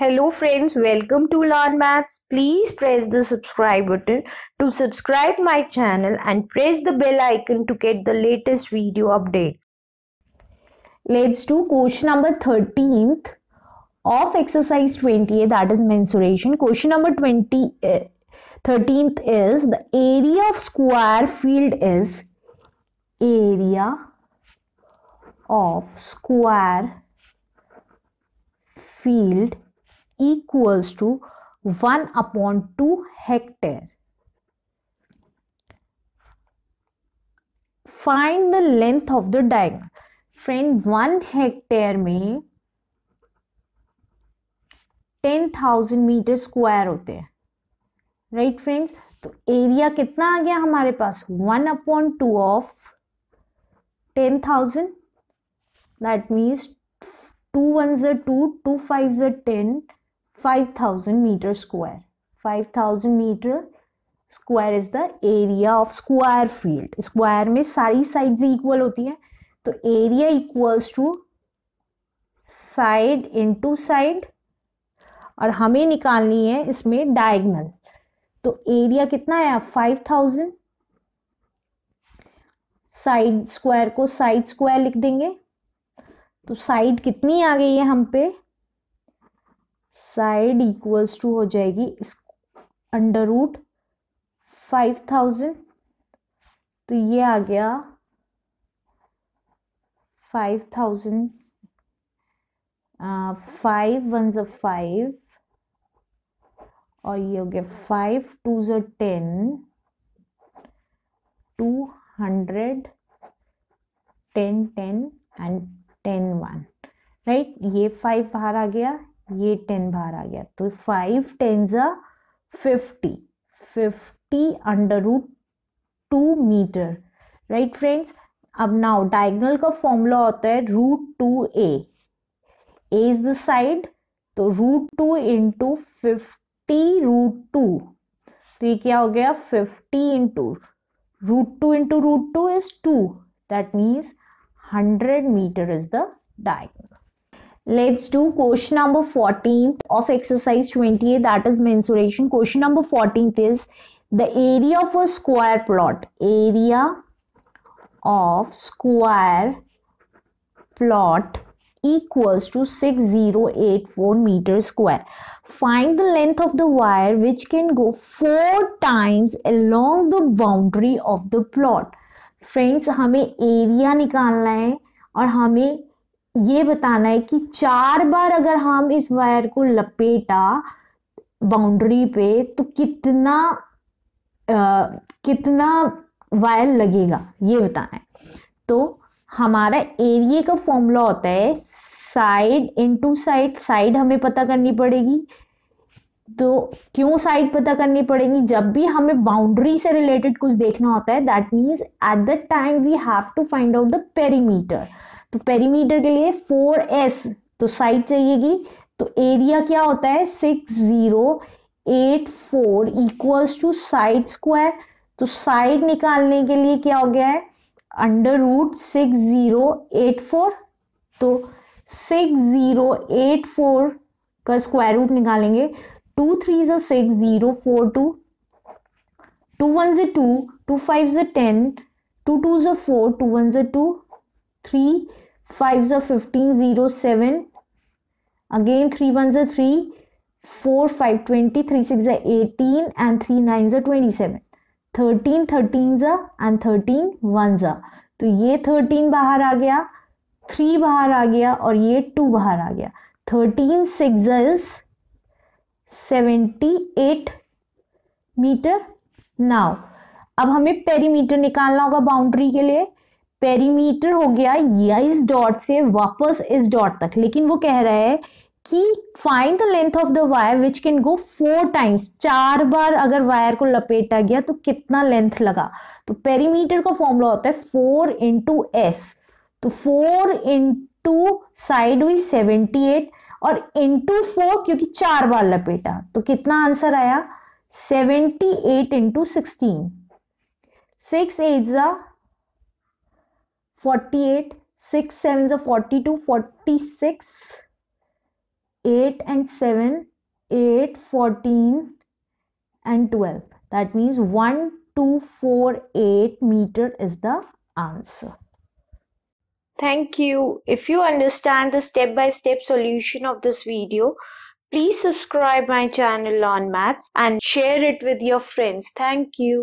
Hello friends, welcome to Learn Maths. Please press the subscribe button to subscribe my channel and press the bell icon to get the latest video updates. Let's do question number 13th of exercise 20 that is mensuration. Question number 20 uh, eh, 13th is the area of square field is area of square field equals to one upon two hectare find the length of the diagonal. Friend, 1 hectare में 10,000 metre square होते हैं right friends तो area कितना आ गया हमारे पास one upon two of ten thousand that means two one ज़र टू टू फाइव ज़र ten 5000 meter square 5000 meter square is the area of square field square में सारी साइड्स इक्वल होती हैं तो area equals to side into side और हमें निकालनी है इसमें डायगनल तो एरिया कितना है फाइव थाउजेंड साइड स्क्वायर को साइड स्क्वायर लिख देंगे तो साइड कितनी आ गई है हम पे साइड इक्वल्स टू हो जाएगी अंडर रूट फाइव थाउजेंड तो ये आ गया फाइव थाउजेंड फाइव वन ज़ फाइव और ये हो गया फाइव टू ज़ ten two hundred ten ten and ten one right ये फाइव बाहर आ गया ये टेन बाहर आ गया तो फाइव जा fifty fifty under root two meter right friends अब नाउ डायगनल का फॉर्मूला होता है root two a is the side तो root two into fifty root two तो ये क्या हो गया fifty into root two into root two is two that means hundred meter is the diagonal let's do question number 14 of exercise 28 that is mensuration question number 14 is the area of a square plot area of square plot equals to 6084 meter square find the length of the wire which can go four times along the boundary of the plot friends हमें area निकालना है और हमें ये बताना है कि चार बार अगर हम इस वायर को लपेटा बाउंड्री पे तो कितना आ, कितना वायर लगेगा ये बताना है तो हमारा एरिया का फॉर्मूला होता है साइड इनटू साइड साइड हमें पता करनी पड़ेगी तो क्यों साइड पता करनी पड़ेगी जब भी हमें बाउंड्री से रिलेटेड कुछ देखना होता है that means at the time we have to find out the perimeter तो पेरीमीटर के लिए फोर एस तो साइड चाहिएगी तो एरिया क्या होता है six zero eight four equals to side square तो साइड निकालने के लिए क्या हो गया है under root six zero eight four तो सिक्स जीरो एट फोर का स्क्वायर रूट निकालेंगे टू थ्री जो six zero four two to one जो टू टू फाइव जो टेन टू टू जो फोर टू वन जो two 3 5s are 15 0 7 again 3 1s are four five twenty three six 6 are 18 and 3 9s are 27 13 13s are and 13 1s are तो ये 13 बाहर आ गया three बाहर आ गया और ये टू बाहर आ गया thirteen 13 seventy eight meter now अब हमें पेरीमीटर निकालना होगा बाउंड्री के लिए पेरीमीटर हो गया या इस डॉट से वापस इस डॉट तक लेकिन वो कह रहा है कि find the length of the wire which can go four times चार बार अगर वायर को लपेटा गया तो कितना लेंथ लगा तो पेरीमीटर का फॉर्मूला होता है फोर इंटू एस तो फोर इंटू साइड हुई सेवेंटी एट और इंटू फोर क्योंकि चार बार लपेटा तो कितना आंसर आया seventy eight into sixteen six eight ज़ा 48 6 sevens are 42 46 8 and 7 8 14 and 12 that means 1 2 4 8 meter is the answer thank you if you understand the step by step solution of this video please subscribe my channel on maths and share it with your friends thank you